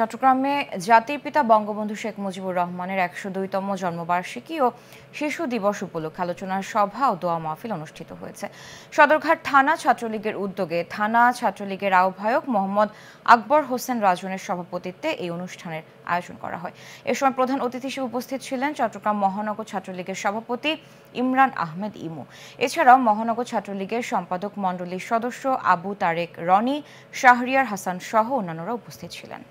চট্টগ্রামে জাতির পিতা বঙ্গবন্ধু শেখ মুজিবুর রহমানের একশো দুইতম জন্মবার্ষিকী ও শিশু দিবস উপলক্ষে আলোচনা সভা ও দোয়া মাহফিল অনুষ্ঠিত হয়েছে সদরঘাট থানা ছাত্রলীগের উদ্যোগে থানা ছাত্রলীগের আহ্বায়ক মোহাম্মদ আকবর হোসেন রাজনের সভাপতিত্বে এই অনুষ্ঠানের আয়োজন করা হয় এ সময় প্রধান অতিথি হিসেবে উপস্থিত ছিলেন চট্টগ্রাম মহানগর ছাত্রলীগের সভাপতি ইমরান আহমেদ ইমু এছাড়াও মহানগর ছাত্রলীগের সম্পাদক মণ্ডলীর সদস্য আবু তারেক রনি শাহরিয়ার হাসান সহ অন্যান্যরা উপস্থিত ছিলেন